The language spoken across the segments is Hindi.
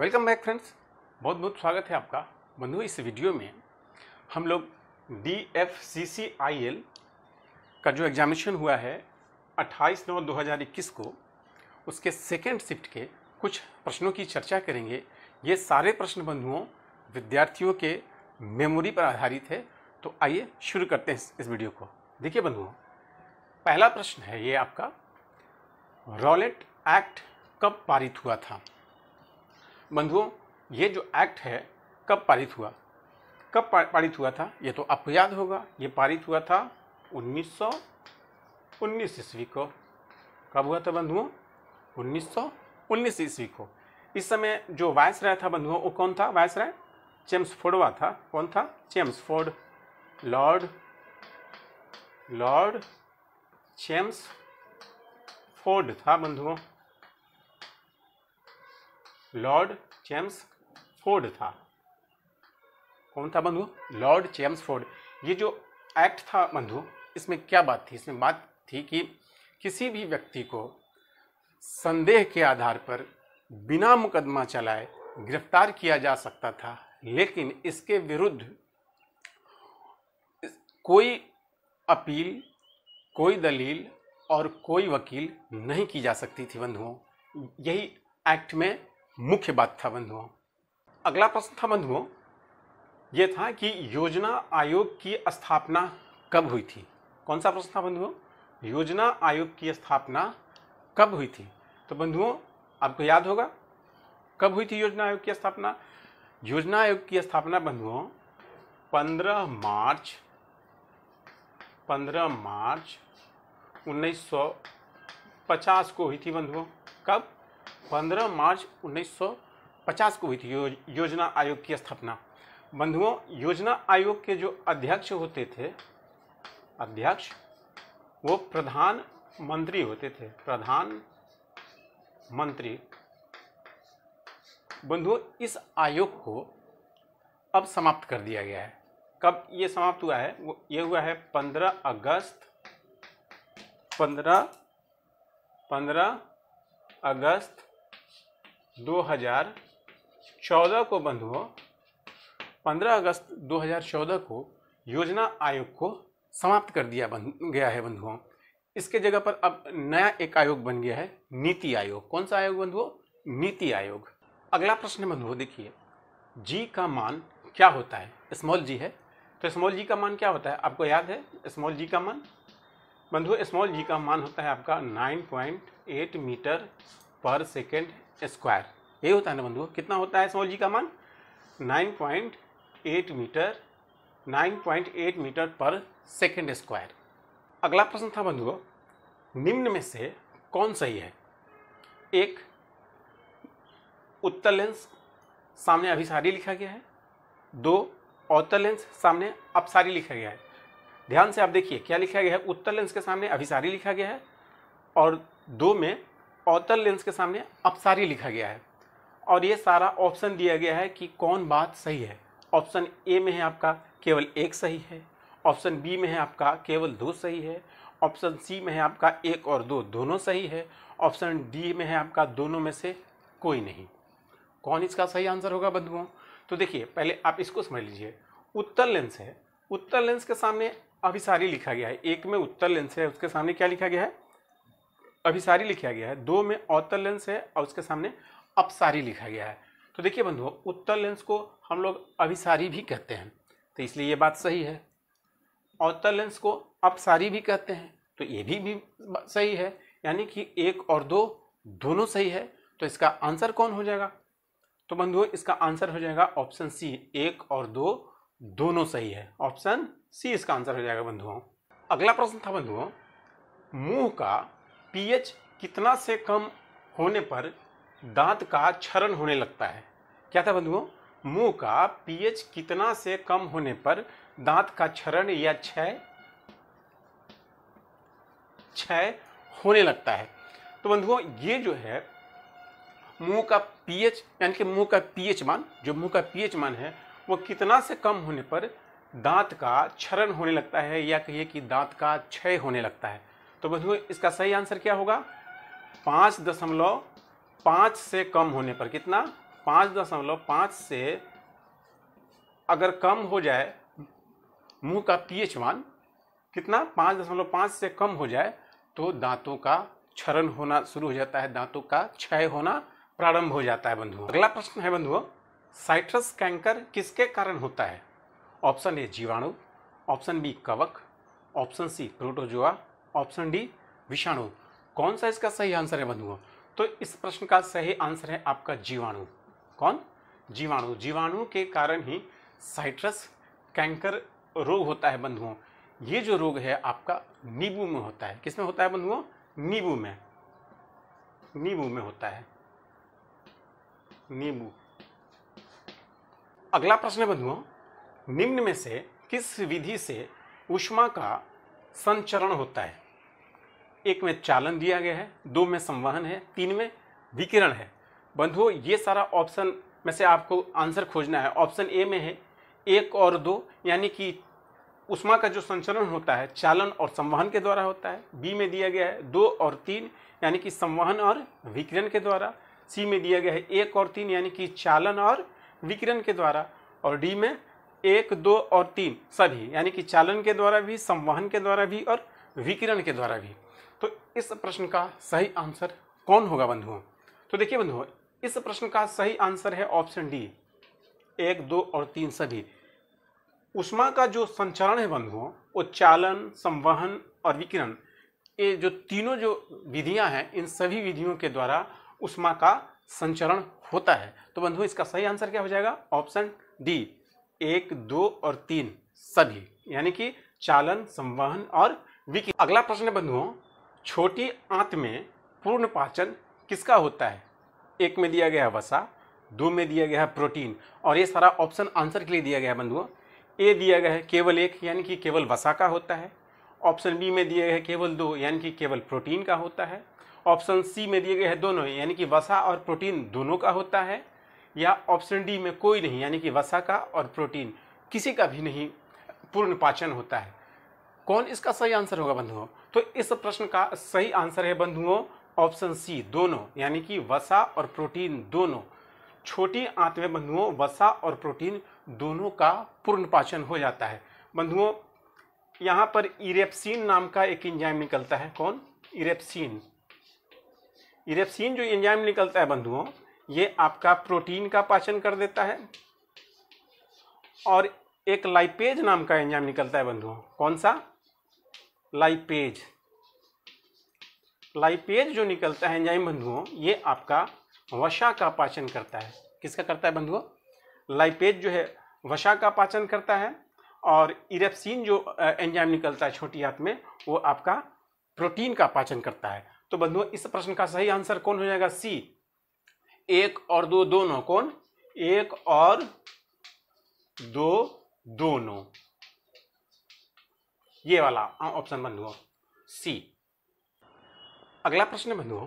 वेलकम बैक फ्रेंड्स बहुत बहुत स्वागत है आपका बंधु इस वीडियो में हम लोग D F C C I L का जो एग्जामिनेशन हुआ है 28 नौ 2021 को उसके सेकेंड शिफ्ट के कुछ प्रश्नों की चर्चा करेंगे ये सारे प्रश्न बंधुओं विद्यार्थियों के मेमोरी पर आधारित है तो आइए शुरू करते हैं इस वीडियो को देखिए बंधुओं पहला प्रश्न है ये आपका रॉलेट एक्ट कब पारित हुआ था बंधुओं ये जो एक्ट है कब पारित हुआ कब पारित हुआ था ये तो आपको याद होगा ये पारित हुआ था 1919 ईस्वी को कब हुआ था बंधुओं 1919 ईस्वी को इस समय जो वायस राय था बंधुओं वो कौन था वायस राय जेम्स फोर्डवा था कौन था Chelmsford Lord Lord Chelmsford था बंधुओं लॉर्ड चेम्स फोर्ड था कौन था बंधु लॉर्ड चेम्स फोर्ड ये जो एक्ट था बंधु इसमें क्या बात थी इसमें बात थी कि किसी भी व्यक्ति को संदेह के आधार पर बिना मुकदमा चलाए गिरफ्तार किया जा सकता था लेकिन इसके विरुद्ध कोई अपील कोई दलील और कोई वकील नहीं की जा सकती थी बंधुओं यही एक्ट में मुख्य बात था बंधुओं अगला प्रश्न था बंधुओं ये था कि योजना आयोग की स्थापना कब हुई थी कौन सा प्रश्न था बंधुओं योजना आयोग की स्थापना कब हुई थी तो बंधुओं आपको याद होगा कब हुई थी योजना आयोग की स्थापना योजना आयोग की स्थापना बंधुओं 15 मार्च 15 मार्च 1950 को हुई थी बंधुओं कब 15 मार्च 1950 को हुई थी यो, योजना आयोग की स्थापना बंधुओं योजना आयोग के जो अध्यक्ष होते थे अध्यक्ष वो प्रधान मंत्री होते थे प्रधान मंत्री बंधुओं इस आयोग को अब समाप्त कर दिया गया है कब ये समाप्त हुआ है वो ये हुआ है पंद्रह अगस्त पंद्रह पंद्रह अगस्त 2014 को बंधुओं 15 अगस्त 2014 को योजना आयोग को समाप्त कर दिया बन गया है बंधुओं इसके जगह पर अब नया एक आयोग बन गया है नीति आयोग कौन सा आयोग बंधुओं नीति आयोग अगला प्रश्न बंधुओं देखिए जी का मान क्या होता है स्मॉल जी है तो स्मॉल जी का मान क्या होता है आपको याद है स्मॉल जी का मान बंधु स्मॉल जी का मान होता है आपका eight metre per second square ये होता है ना बंधु कितना होता है स्मॉल जी का मान 9.8 metre 9.8 metre per second square अगला प्रश्न था बंधुओं निम्न में से कौन सही है एक उत्तर लेंस सामने अभिसारी लिखा गया है दो औतर लेंस सामने अपसारी लिखा गया है ध्यान से आप देखिए क्या लिखा गया है उत्तर लेंस के सामने अभिसारी लिखा गया है और दो में अवतल लेंस के सामने अपसारी लिखा गया है और ये सारा ऑप्शन दिया गया है कि कौन बात सही है ऑप्शन ए में है आपका केवल एक सही है ऑप्शन बी में है आपका केवल दो सही है ऑप्शन सी में है आपका एक और दो दोनों सही है ऑप्शन डी में है आपका दोनों में से कोई नहीं कौन इसका सही आंसर होगा बंधुओं तो देखिए पहले आप इसको समझ लीजिए उत्तर लेंस है उत्तर लेंस के सामने अभिसारी लिखा गया है एक में उत्तर लेंस है उसके सामने क्या लिखा गया है अभिसारी लिखा गया है दो में अवतल लेंस है और उसके सामने अपसारी लिखा गया है तो देखिए बंधुओं उत्तर लेंस को हम लोग अभिसारी भी कहते हैं तो इसलिए ये बात सही है औतल लेंस को अपसारी भी कहते हैं तो ये भी, भी सही है यानी कि एक और दो दोनों सही है तो इसका आंसर कौन हो जाएगा तो बंधुओं इसका आंसर हो जाएगा ऑप्शन सी एक और दो दोनों सही है ऑप्शन सी इसका आंसर हो जाएगा बंधुओं अगला प्रश्न था बंधुओं मुंह का पीएच कितना से कम होने पर दांत का क्षरण होने लगता है क्या था बंधुओं मुंह का पीएच कितना से कम होने पर दांत का क्षरण या क्षय क्षय होने लगता है तो बंधुओं ये जो है मुंह का पीएच यानी कि मुंह का पीएच मान जो मुंह का पीएच मान है वो कितना से कम होने पर दांत का क्षरण होने लगता है या कहिए कि दांत का क्षय होने लगता है तो बंधुओं इसका सही आंसर क्या होगा पाँच दशमलव पाँच से कम होने पर कितना पाँच दशमलव पाँच से अगर कम हो जाए मुंह का पीएच मान कितना पाँच दशमलव पाँच से कम हो जाए तो दांतों का क्षरण होना शुरू हो जाता है दांतों का क्षय होना प्रारंभ हो जाता है बंधुओं अगला प्रश्न है बंधुओं साइट्रस कैंकर किसके कारण होता है ऑप्शन ए जीवाणु ऑप्शन बी कवक option C protozoa option D विषाणु कौन सा इसका सही आंसर है बंधुओं तो इस प्रश्न का सही आंसर है आपका जीवाणु कौन जीवाणु जीवाणु के कारण ही साइट्रस कैंकर रोग होता है बंधुओं ये जो रोग है आपका नींबू में होता है किसमें होता है बंधुओं नींबू में नींबू में होता है नींबू अगला प्रश्न है बंधुओं निम्न में से किस विधि से उष्मा का संचरण होता है एक में चालन दिया गया है दो में संवहन है तीन में विकिरण है बंधुओं ये सारा ऑप्शन में से आपको आंसर खोजना है ऑप्शन ए में है एक और दो यानी कि उष्मा का जो संचरण होता है चालन और संवहन के द्वारा होता है बी में दिया गया है दो और तीन यानी कि संवहन और विकिरण के द्वारा सी में दिया गया है एक और तीन यानी कि चालन और विकिरण के द्वारा और डी में एक दो और तीन सभी यानी कि चालन के द्वारा भी संवहन के द्वारा भी और विकिरण के द्वारा भी तो इस प्रश्न का सही आंसर कौन होगा बंधुओं तो देखिए बंधुओं इस प्रश्न का सही आंसर है ऑप्शन डी एक दो और तीन सभी उष्मा का जो संचरण है बंधुओं वो चालन संवहन और विकिरण ये जो तीनों जो विधियां हैं इन सभी विधियों के द्वारा उष्मा का संचरण होता है तो बंधुओं इसका सही आंसर क्या हो जाएगा ऑप्शन डी एक दो और तीन सभी यानी कि चालन संवहन और विकिरण अगला प्रश्न है बंधुओं छोटी आंत में पूर्ण पाचन किसका होता है एक में दिया गया है वसा दो में दिया गया है प्रोटीन और ये सारा ऑप्शन आंसर के लिए दिया गया है बंधुओं ए दिया गया है केवल एक यानी कि केवल वसा का होता है ऑप्शन बी में दिया गया है केवल दो यानी कि केवल प्रोटीन का होता है ऑप्शन सी में दिए गए हैं दोनों यानी कि वसा और प्रोटीन दोनों का होता है या ऑप्शन डी में कोई नहीं यानी कि वसा का और प्रोटीन किसी का भी नहीं पूर्ण पाचन होता है कौन इसका सही आंसर होगा बंधुओं तो इस प्रश्न का सही आंसर है बंधुओं ऑप्शन सी दोनों यानी कि वसा और प्रोटीन दोनों छोटी आंत में बंधुओं वसा और प्रोटीन दोनों का पूर्ण पाचन हो जाता है बंधुओं यहाँ पर इरेप्सिन नाम का एक इंजाइम निकलता है कौन इरेप्सिन इरेप्सिन जो इंजाइम निकलता है बंधुओं ये आपका प्रोटीन का पाचन कर देता है और एक लाइपेज नाम का एंजाइम निकलता है बंधुओं कौन सा लाइपेज लाइपेज जो निकलता है एंजाइम बंधुओं ये आपका वशा का पाचन करता है किसका करता है बंधुओं लाइपेज जो है वशा का पाचन करता है और इरेप्सिन जो एंजाइम निकलता है छोटी आंत में वो आपका प्रोटीन का पाचन करता है तो बंधुओं इस प्रश्न का सही आंसर कौन हो जाएगा सी एक और दो दोनों कौन एक और दो दोनों ये वाला ऑप्शन बंधुओं सी अगला प्रश्न बंधुओं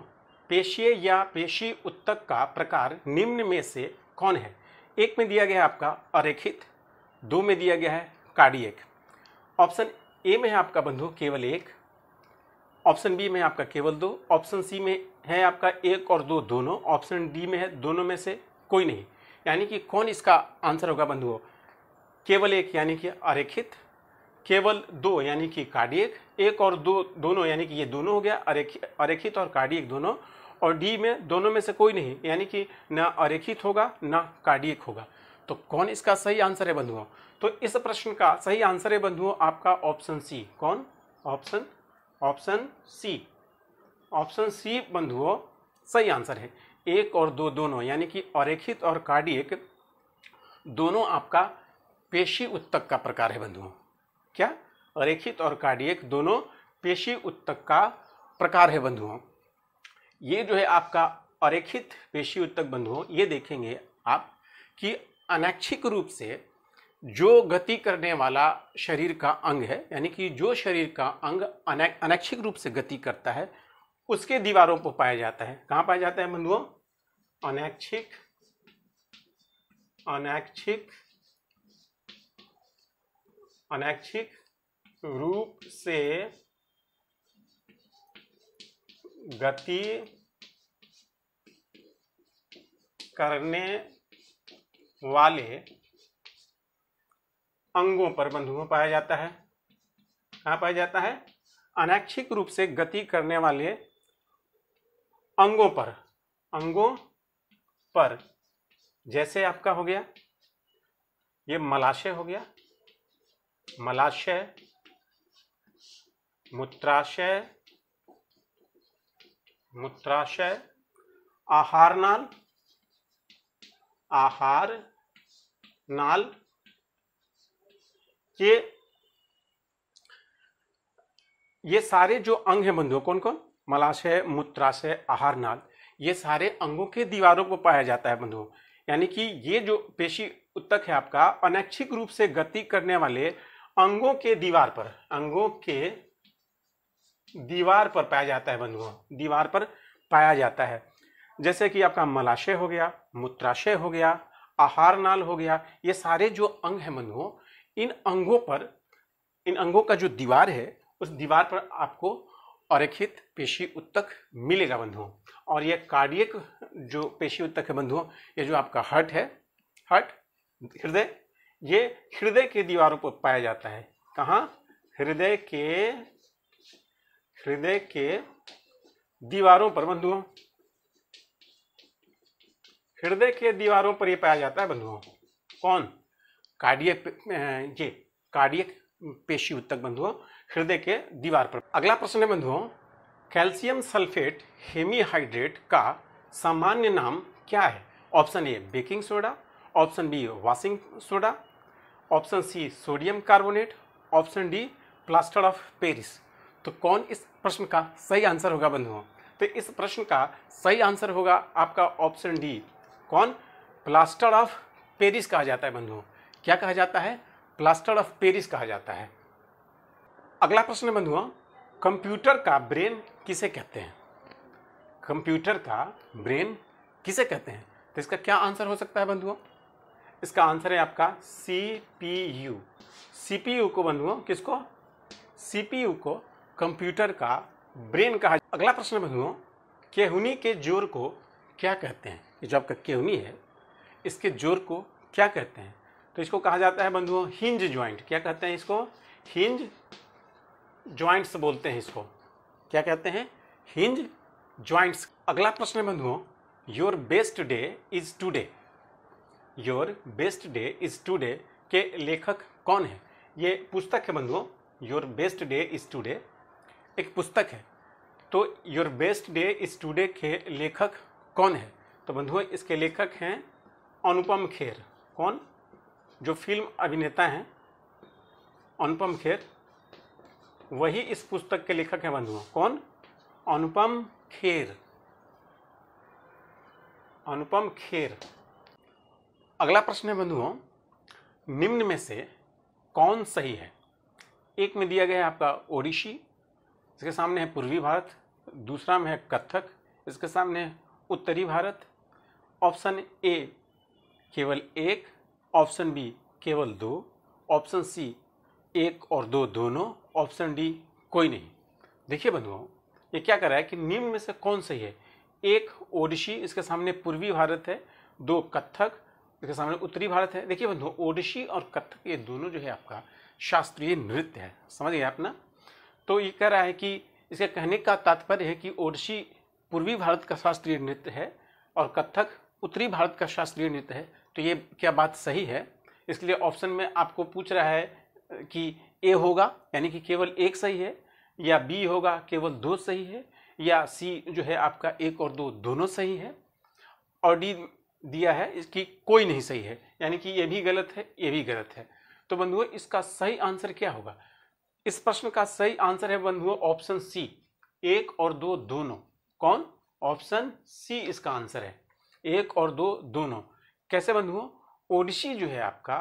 पेशे या पेशी उत्तक का प्रकार निम्न में से कौन है एक में दिया गया है आपका अरेखित दो में दिया गया है कार्डियक ऑप्शन ए में है आपका बंधु केवल एक ऑप्शन बी में आपका केवल दो ऑप्शन सी में है आपका एक और दो दोनों ऑप्शन डी में है दोनों में से कोई नहीं यानी कि कौन इसका आंसर होगा बंधुओं केवल एक यानी कि अरेखित केवल दो यानी कि कार्डियक एक और दो दोनों यानी कि ये दोनों हो गया अरेखित अरेखित और कार्डियक दोनों और डी में दोनों में से कोई नहीं यानी कि ना अरेखित होगा ना कार्डियक होगा तो कौन इसका सही आंसर है बंधुओं तो इस प्रश्न का सही आंसर है बंधुओं आपका ऑप्शन सी कौन option option C option C बंधुओं सही आंसर है एक और दो दोनों यानी कि अरेखित और कार्डियक दोनों आपका पेशी उत्तक का प्रकार है बंधुओं क्या अरेखित और कार्डियक दोनों पेशी उत्तक का प्रकार है बंधुओं ये जो है आपका अरेखित पेशी उत्तक बंधुओं ये देखेंगे आप कि अनैच्छिक रूप से जो गति करने वाला शरीर का अंग है यानी कि जो शरीर का अंग अनैच्छिक रूप से गति करता है उसके दीवारों पर पाया जाता है कहाँ पाया जाता है बंधुओं अनैच्छिक अनैच्छिक अनैच्छिक रूप से गति करने वाले अंगों पर बंधुओं पाया जाता है कहाँ पाया जाता है अनैच्छिक रूप से गति करने वाले अंगों पर अंगों पर जैसे आपका हो गया ये मलाशय हो गया मलाशय मूत्राशय मूत्राशय आहार नाल आहार नाल ये ये सारे जो अंग हैं बंधुओं कौन कौन मलाशय मूत्राशय आहार नाल ये सारे अंगों के दीवारों को पाया जाता है बंधुओं यानी कि ये जो पेशी उत्तक है आपका अनैच्छिक रूप से गति करने वाले अंगों के दीवार पर अंगों के दीवार पर पाया जाता है बंधुओं दीवार पर पाया जाता है जैसे कि आपका मलाशय हो गया मूत्राशय हो गया आहार नाल हो गया ये सारे जो अंग हैं बंधुओं इन अंगों पर इन अंगों का जो दीवार है उस दीवार पर आपको अरेखित पेशी उत्तक मिलेगा बंधुओं और यह कार्डियक जो पेशी उत्तक है बंधुओं ये जो आपका हर्ट है हर्ट हृदय ये हृदय के दीवारों पर पाया जाता है कहाँ हृदय के हृदय के दीवारों पर बंधुओं हृदय के दीवारों पर यह पाया जाता है बंधुओं कौन कार्डियक ये कार्डियक पेशी उत्तक बंधुओं हृदय के दीवार पर अगला प्रश्न है बंधुओं कैल्शियम सल्फेट हेमीहाइड्रेट का सामान्य नाम क्या है option A baking soda option B washing soda option C sodium carbonate option D plaster of Paris तो कौन इस प्रश्न का सही आंसर होगा बंधुओं तो इस प्रश्न का सही आंसर होगा आपका ऑप्शन डी कौन प्लास्टर ऑफ पेरिस कहा जाता है बंधुओं क्या कहा जाता है प्लास्टर ऑफ पेरिस कहा जाता है अगला प्रश्न बंधुओं कंप्यूटर का ब्रेन किसे कहते हैं कंप्यूटर का ब्रेन किसे कहते हैं तो इसका क्या आंसर हो सकता है बंधुओं इसका आंसर है आपका C P U C P U को बंधुओं किसको सी पी यू को कंप्यूटर का ब्रेन कहा अगला प्रश्न बंधुओं केहुनी के जोर को क्या कहते हैं ये जो आपका केहुनी है इसके जोर को क्या कहते हैं तो इसको कहा जाता है बंधुओं हिंज ज्वाइंट क्या कहते हैं इसको हिंज ज्वाइंट्स बोलते हैं इसको क्या कहते हैं हिंज ज्वाइंट्स अगला प्रश्न बंधुओं your best day is today your best day is today के लेखक कौन है ये पुस्तक है बंधुओं your best day is today एक पुस्तक है तो your best day is today के लेखक कौन है तो बंधुओं इसके लेखक हैं अनुपम खेर कौन जो फिल्म अभिनेता हैं अनुपम खेर वही इस पुस्तक के लेखक हैं बंधुओं कौन अनुपम खेर अनुपम खेर अगला प्रश्न है बंधुओं निम्न में से कौन सही है एक में दिया गया है आपका ओडिशी इसके सामने है पूर्वी भारत दूसरा में है कथक इसके सामने है उत्तरी भारत ऑप्शन ए केवल एक ऑप्शन बी केवल दो ऑप्शन सी एक और दो दोनों ऑप्शन डी कोई नहीं देखिए बंधुओं ये क्या कर रहा है कि निम्न में से कौन सही है एक ओडिशी इसके सामने पूर्वी भारत है दो कथक इसके सामने उत्तरी भारत है देखिए बंधु ओडिशी और कथक ये दोनों जो है आपका शास्त्रीय नृत्य है समझ गए आप ना तो ये कह रहा है कि इसके कहने का तात्पर्य है कि ओडिशी पूर्वी भारत का शास्त्रीय नृत्य है और कथक उत्तरी भारत का शास्त्रीय नृत्य है तो ये क्या बात सही है इसलिए ऑप्शन में आपको पूछ रहा है कि ए होगा यानी कि केवल एक सही है या बी होगा केवल दो सही है या सी जो है आपका एक और दो दोनों सही है और डी दिया है इसकी कोई नहीं सही है यानी कि ये भी गलत है ये भी गलत है तो बंधुओं इसका सही आंसर क्या होगा इस प्रश्न का सही आंसर है बंधुओं ऑप्शन सी एक और दो दोनों कौन ऑप्शन सी इसका आंसर है एक और दो दोनों कैसे बंधुओं ओडिशी जो है आपका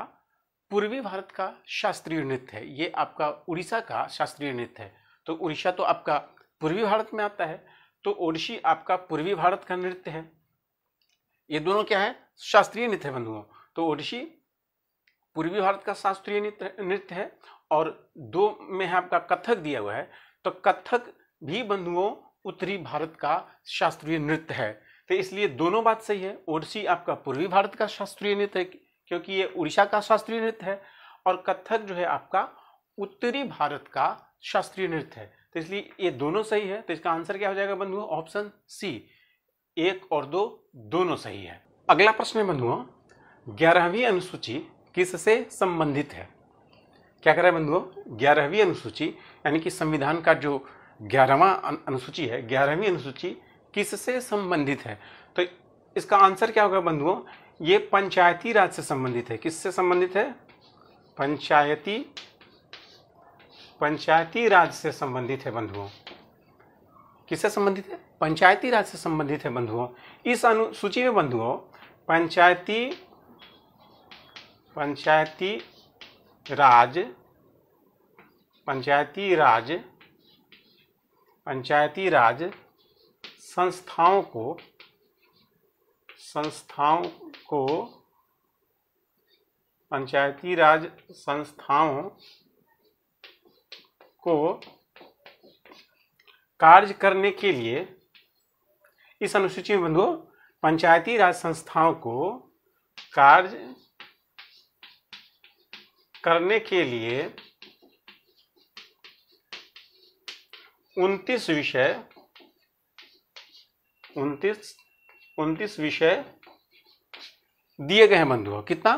पूर्वी भारत का शास्त्रीय नृत्य है ये आपका उड़ीसा का शास्त्रीय नृत्य है तो उड़ीसा तो आपका पूर्वी भारत में आता है तो ओडिशी आपका पूर्वी भारत का नृत्य है ये दोनों क्या है शास्त्रीय नृत्य है बंधुओं तो ओडिशी पूर्वी भारत का शास्त्रीय नृत्य है और दो में है आपका कथक दिया हुआ है तो कथक भी बंधुओं उत्तरी भारत का शास्त्रीय नृत्य है तो इसलिए दोनों बात सही है ओडिसी आपका पूर्वी भारत का शास्त्रीय नृत्य है क्योंकि ये उड़ीसा का शास्त्रीय नृत्य है और कथक जो है आपका उत्तरी भारत का शास्त्रीय नृत्य है तो इसलिए ये दोनों सही है तो इसका आंसर क्या हो जाएगा बंधुओं ऑप्शन सी एक और दो दोनों सही है अगला प्रश्न बंधुओं ग्यारहवीं अनुसूची किससे संबंधित है क्या कह रहे हैं बंधुओं ग्यारहवीं अनुसूची यानी कि संविधान का जो ग्यारहवा अनुसूची है ग्यारहवीं अनुसूची किससे संबंधित है तो इसका आंसर क्या होगा बंधुओं ये पंचायती राज से संबंधित है किससे संबंधित है पंचायती पंचायती राज से संबंधित है बंधुओं किससे संबंधित है पंचायती राज से संबंधित है बंधुओं इस अनुसूची में बंधुओं पंचायती पंचायती राज पंचायती राज पंचायती राज संस्थाओं को संस्थाओं को पंचायती राज संस्थाओं को कार्य करने के लिए इस अनुसूची में बंधुओं पंचायती राज संस्थाओं को कार्य करने के लिए उनतीस विषय उनतीस उनतीस विषय दिए गए हैं बंधुओं कितना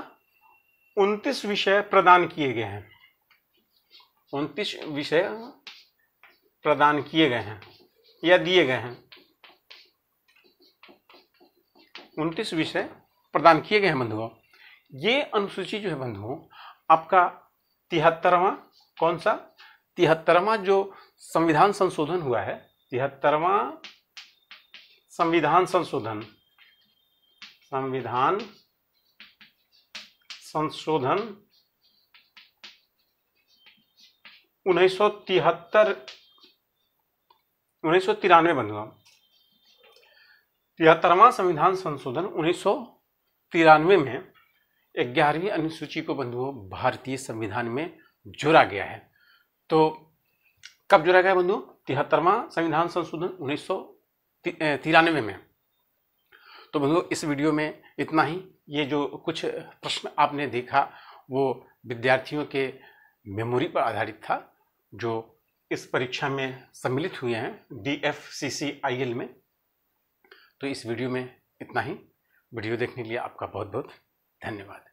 उनतीस विषय प्रदान किए गए हैं उनतीस विषय प्रदान किए गए हैं या दिए गए हैं उनतीस विषय प्रदान किए गए हैं बंधुओं ये अनुसूची जो है बंधुओं आपका तिहत्तरवा कौन सा तिहत्तरवा जो संविधान संशोधन हुआ है तिहत्तरवा संविधान संशोधन संविधान संशोधन उन्नीस उन्नीस सौ तिहत्तर सौ तिरानवे बंधुआ तिहत्तरवां संविधान संशोधन उन्नीस तिरानवे में ग्यारहवीं अनुसूची को बंधुओं भारतीय संविधान में जोड़ा गया है तो कब जोड़ा गया बंधु तिहत्तरवां संविधान संशोधन उन्नीस तिरानवे में तो बंधु इस वीडियो में इतना ही ये जो कुछ प्रश्न आपने देखा वो विद्यार्थियों के मेमोरी पर आधारित था जो इस परीक्षा में सम्मिलित हुए हैं D F C C I L में तो इस वीडियो में इतना ही वीडियो देखने के लिए आपका बहुत बहुत धन्यवाद